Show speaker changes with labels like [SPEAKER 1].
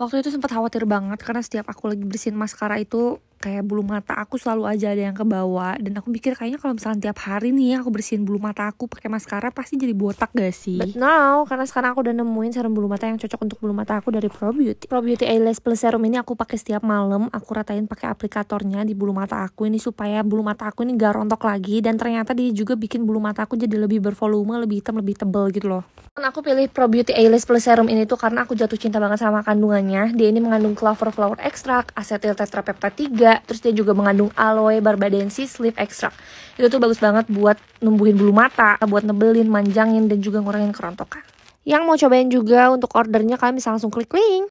[SPEAKER 1] Waktu itu sempat khawatir banget karena setiap aku lagi bersihin maskara itu kayak bulu mata aku selalu aja ada yang ke bawah dan aku pikir kayaknya kalau misalnya tiap hari nih ya, aku bersihin bulu mata aku pakai maskara pasti jadi botak gak sih? But now karena sekarang aku udah nemuin serum bulu mata yang cocok untuk bulu mata aku dari Pro Beauty. Pro Beauty Eyelash Plus Serum ini aku pakai setiap malam, aku ratain pakai aplikatornya di bulu mata aku ini supaya bulu mata aku ini gak rontok lagi dan ternyata dia juga bikin bulu mata aku jadi lebih bervolume, lebih hitam, lebih tebel gitu loh. Dan aku pilih Pro Beauty Eyelash Plus Serum ini tuh karena aku jatuh cinta banget sama kandungannya. Dia ini mengandung clover flower extract, acetyl tetrapeptide 3, terus dia juga mengandung aloe barbadensis leaf extract itu tuh bagus banget buat numbuhin bulu mata buat nebelin manjangin dan juga ngurangin kerontokan yang mau cobain juga untuk ordernya kalian bisa langsung klik link